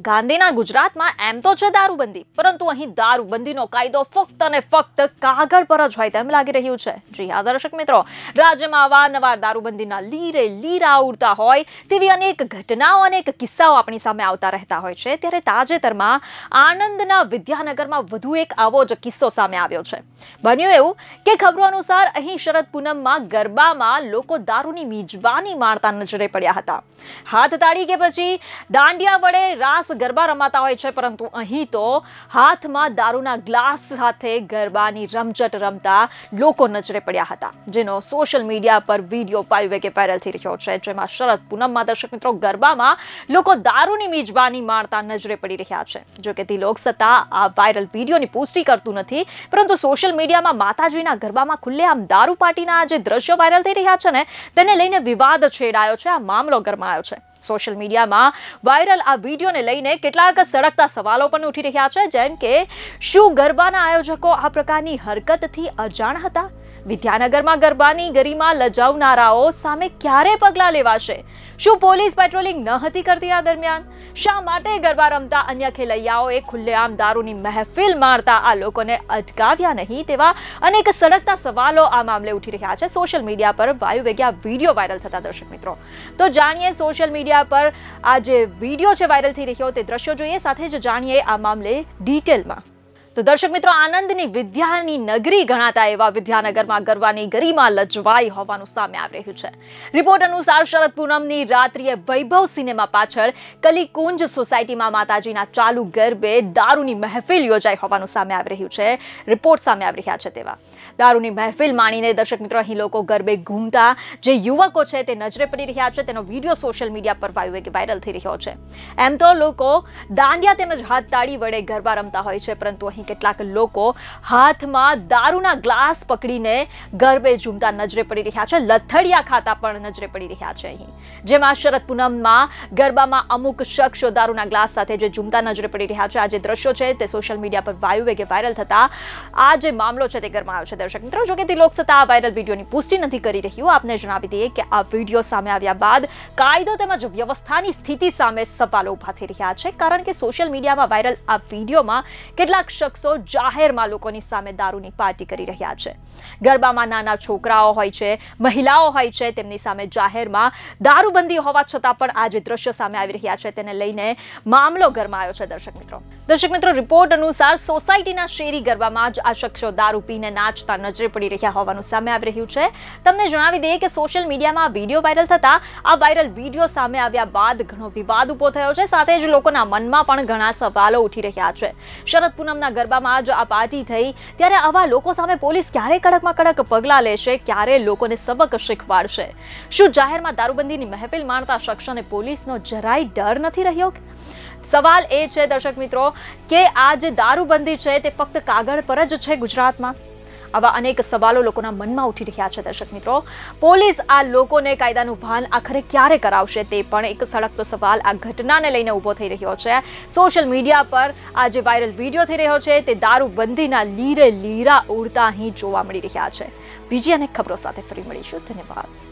ગાંધીના ગુજરાતમાં એમ તો છે દારૂબંધી પરંતુ અહીં દારૂબંધીનો કાયદો ફક્ત અને ફક્ત કાગળ પર જ હોય તેમ લાગી રહ્યું છે જી હા દર્શક મિત્રો રાજ્યમાં અવારનવાર દારૂબંધીના લીરે લીરા ઉડતા હોય તેવી અનેક ઘટનાઓ અનેક કિસ્સાઓ આપણી સામે આવતા રહેતા હોય છે ત્યારે તાજેતરમાં આણંદના વિદ્યાનગરમાં વધુ એક આવો જ કિસ્સો સામે આવ્યો છે બન્યું એવું કે ખબરો અનુસાર અહીં શરદ પૂનમમાં ગરબામાં લોકો દારૂની મિજબાની માણતા નજરે પડ્યા હતા હાથ તાળી કે પછી દાંડિયા વડે રાસ ખાસ ગરબા રમાતા હોય છે પરંતુ અહીં તો હાથમાં દારૂના ગ્લાસ સાથે ગરબાની રમઝટ રમતા લોકો નજરે પડ્યા હતા જેનો સોશિયલ મીડિયા પર વિડીયો પાઇવેકે વાયરલ થઈ રહ્યો છે જેમાં શરદ પૂનમમાં દર્શક મિત્રો ગરબામાં લોકો દારૂની મિજબાની મારતા નજરે પડી રહ્યા છે જોકે તે લોકસત્તા આ વાયરલ વિડીયોની પુષ્ટિ કરતું નથી પરંતુ સોશિયલ મીડિયામાં માતાજીના ગરબામાં ખુલ્લેઆમ દારૂ પાર્ટીના જે દ્રશ્યો વાયરલ થઈ રહ્યા છે ને તેને લઈને વિવાદ છેડાયો છે આ મામલો ગરમાયો છે સોશિયલ મીડિયામાં વાયરલ આ વિડીયોને લઈને કેટલાક સડકતા સવાલો પણ ઉઠી રહ્યા છે જેમ કે શું ગરબાના આયોજકો આ પ્રકારની હરકતથી અજાણ હતા વિદ્યાનગરમાં ગરબાની ગરિમા લજાવનારાઓ સામે ક્યારે પગલાં લેવાશે શું પોલીસ પેટ્રોલિંગ ન હતી કરતી આ દરમિયાન શા માટે ગરબા રમતા અન્ય ખેલૈયાઓએ ખુલ્લેઆમ દારૂની મહેફિલ મારતા આ લોકોને અટકાવ્યા નહીં તેવા અનેક સળગતા સવાલો આ મામલે ઉઠી રહ્યા છે સોશિયલ મીડિયા પર વાયુ વેગ્યા વિડીયો વાયરલ થતા દર્શક મિત્રો તો જાણીએ સોશિયલ મીડિયા મીડિયા પર આ જે વિડીયો છે વાયરલ થઈ રહ્યો તે દ્રશ્યો જોઈએ સાથે જ જાણીએ આ મામલે ડિટેલમાં તો દર્શક મિત્રો આનંદની વિદ્યાની નગરી ગણાતા એવા વિદ્યાનગરમાં ગરબાની ગરિમા લજવાઈ હોવાનું સામે આવી રહ્યું છે રિપોર્ટ અનુસાર શરદ પૂનમની રાત્રિએ વૈભવ સિનેમા પાછળ કલીકુંજ સોસાયટીમાં માતાજીના ચાલુ ગરબે દારૂની મહેફિલ યોજાઈ હોવાનું સામે આવી રહ્યું છે રિપોર્ટ સામે આવી રહ્યા છે તેવા દારૂની મહેફિલ માણીને દર્શક મિત્રો અહીં લોકો ગરબે ઘૂમતા જે યુવકો છે તે નજરે પડી રહ્યા છે તેનો વિડીયો સોશિયલ મીડિયા પર વાયરલ થઈ રહ્યો છે એમ તો લોકો દાંડિયા તેમજ હાથ તાળી વડે ગરબા રમતા હોય છે પરંતુ અહીં કેટલાક લોકો હાથમાં दारूના ગ્લાસ પકડીને ગરબે ઝુમતા નજરે પડી રહ્યા છે લથડળિયા ખાતા પણ નજરે પડી રહ્યા છે જેમ આ શરદ પૂનમમાં ગરબામાં અમુક સક્ષો दारूના ગ્લાસ સાથે જે ઝુમતા નજરે પડી રહ્યા છે આ જે દ્રશ્યો છે તે સોશિયલ મીડિયા પર વાયુવેગે વાયરલ થતા આ જે મામલો છે તે ગરમાયો છે દર્શક મિત્રો જોકે થી લોક સતા આ વાયરલ વિડિયોની પુષ્ટિ નથી કરી રહીઓ આપને જણાવી દઈએ કે આ વિડિયો સામે આવ્યા બાદ કાયદો તેમાં જે વ્યવસ્થાની સ્થિતિ સામે સપાલો ઉભા થઈ રહ્યા છે કારણ કે સોશિયલ મીડિયામાં વાયરલ આ વિડિયોમાં કેટલાક શખ્સો જાહેરમાં લોકોની સામે દારૂની પાર્ટી કરી રહ્યા છે ગરબામાં નાના છોકરાઓ હોય છે મહિલાઓ હોય છે તેમની સામે જાહેરમાં દારૂબંધી હોવા છતાં પણ આ જે દ્રશ્ય સામે આવી રહ્યા છે તેને લઈને મામલો ગરમાયો છે દર્શક મિત્રો દર્શક મિત્રો રિપોર્ટ અનુસાર સોસાયટીના શેરી ગરબામાં જ આ શખ્સો દારૂ પીને નાચતા નજરે પડી રહ્યા હોવાનું સામે આવી રહ્યું છે તમને જણાવી દઈએ કે સોશિયલ મીડિયામાં વિડીયો વાયરલ થતા આ વાયરલ વિડીયો સામે આવ્યા બાદ ઘણો વિવાદ ઉભો થયો છે સાથે જ લોકોના મનમાં પણ ઘણા સવાલો ઉઠી રહ્યા છે શરદ પૂનમના દરવામાં આજ આ પાર્ટી થઈ ત્યારે આવા લોકો સામે પોલીસ ક્યારે કડક મકકક પગલા લેશે ક્યારે લોકોને सबक सिखવાડશે શું જાહેરમાં दारूबंदीની મહેફિલ મારતા સક્ષણને પોલીસનો જરાય ડર નથી રહ્યો સવાલ એ છે દર્શક મિત્રો કે આજ दारूबंदी છે તે ફક્ત કાગળ પર જ છે ગુજરાતમાં આવા અનેક સવાલો લોકોના મનમાં ઉઠી રહ્યા છે દર્શક મિત્રો પોલીસ આ લોકોને કાયદાનું ભાન આખરે ક્યારે કરાવશે તે પણ એક સળગતો સવાલ આ ઘટનાને લઈને ઊભો થઈ રહ્યો છે સોશિયલ મીડિયા પર આ જે વાયરલ વિડીયો થઈ રહ્યો છે તે દારૂબંધીના લીરે લીરા ઉડતા અહીં જોવા મળી રહ્યા છે બીજી અનેક ખબરો સાથે ફરી મળીશું ધન્યવાદ